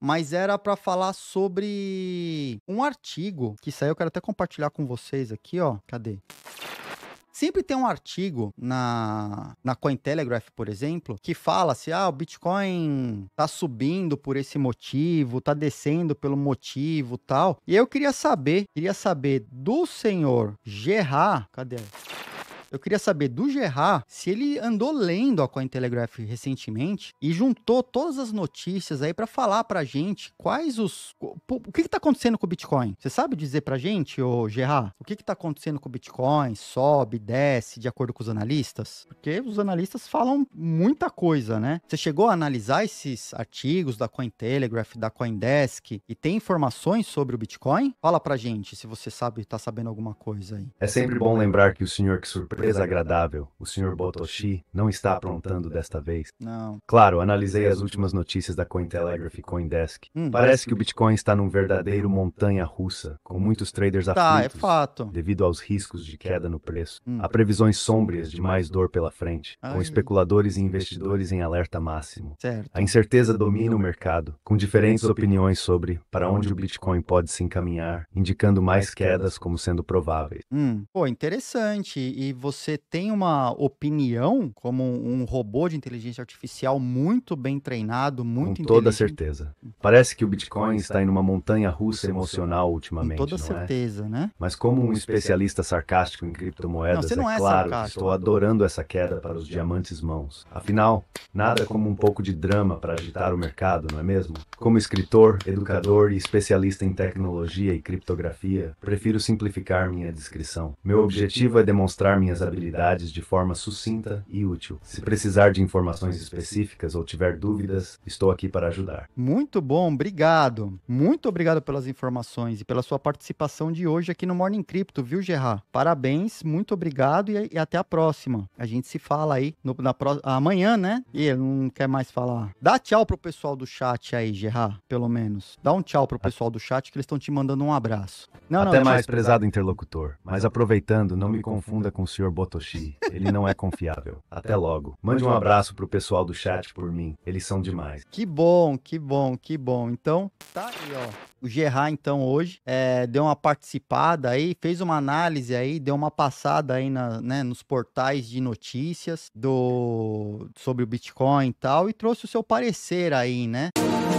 mas era para falar sobre um artigo que saiu, eu quero até compartilhar com vocês aqui, ó. Cadê? Sempre tem um artigo na, na Cointelegraph, por exemplo, que fala se assim, ah, o Bitcoin tá subindo por esse motivo, tá descendo pelo motivo tal. E eu queria saber, queria saber do senhor Gerard, cadê? Eu queria saber do Gerard se ele andou lendo a Cointelegraph recentemente e juntou todas as notícias aí para falar para gente quais os. O que, que tá acontecendo com o Bitcoin? Você sabe dizer para gente, ô Gerard, o que, que tá acontecendo com o Bitcoin? Sobe, desce, de acordo com os analistas? Porque os analistas falam muita coisa, né? Você chegou a analisar esses artigos da Cointelegraph, da Coindesk e tem informações sobre o Bitcoin? Fala para gente se você sabe, tá sabendo alguma coisa aí. É sempre bom lembrar que o senhor que surpreendeu surpresa agradável, o Sr. Botoshi não está aprontando desta vez. Não. Claro, analisei as últimas notícias da Cointelegraph e Coindesk. Hum. Parece que o Bitcoin está num verdadeiro montanha russa, com muitos traders tá, É fato. Devido aos riscos de queda no preço. Hum. Há previsões sombrias de mais dor pela frente, Ai. com especuladores e investidores em alerta máximo. Certo. A incerteza domina o mercado, com diferentes opiniões sobre para onde o Bitcoin pode se encaminhar, indicando mais quedas como sendo prováveis. Hum. Pô, interessante. E você você tem uma opinião como um robô de inteligência artificial muito bem treinado, muito Com toda certeza. Parece que o Bitcoin está em uma montanha russa emocional ultimamente. Com toda é? certeza, é? né? Mas como um especialista sarcástico em criptomoedas, não, é não é, é claro que estou adorando essa queda para os diamantes mãos. Afinal, nada como um pouco de drama para agitar o mercado, não é mesmo? Como escritor, educador e especialista em tecnologia e criptografia, prefiro simplificar minha descrição. Meu objetivo é demonstrar minhas minhas habilidades de forma sucinta e útil. Se precisar de informações específicas ou tiver dúvidas, estou aqui para ajudar. Muito bom, obrigado. Muito obrigado pelas informações e pela sua participação de hoje aqui no Morning Crypto, viu, Gerard? Parabéns, muito obrigado e, e até a próxima. A gente se fala aí no, na pro, amanhã, né? E não quer mais falar. Dá tchau pro pessoal do chat aí, Gerard, pelo menos. Dá um tchau pro pessoal do chat que eles estão te mandando um abraço. Não, até não, mais, prezado interlocutor. Mas aproveitando, não me confunda com o senhor Sr. Botoshi. Ele não é confiável. Até logo. Mande um abraço pro pessoal do chat por mim. Eles são demais. Que bom, que bom, que bom. Então, tá aí, ó. O Gerard, então, hoje, é, deu uma participada aí, fez uma análise aí, deu uma passada aí na, né, nos portais de notícias do sobre o Bitcoin e tal, e trouxe o seu parecer aí, né? Música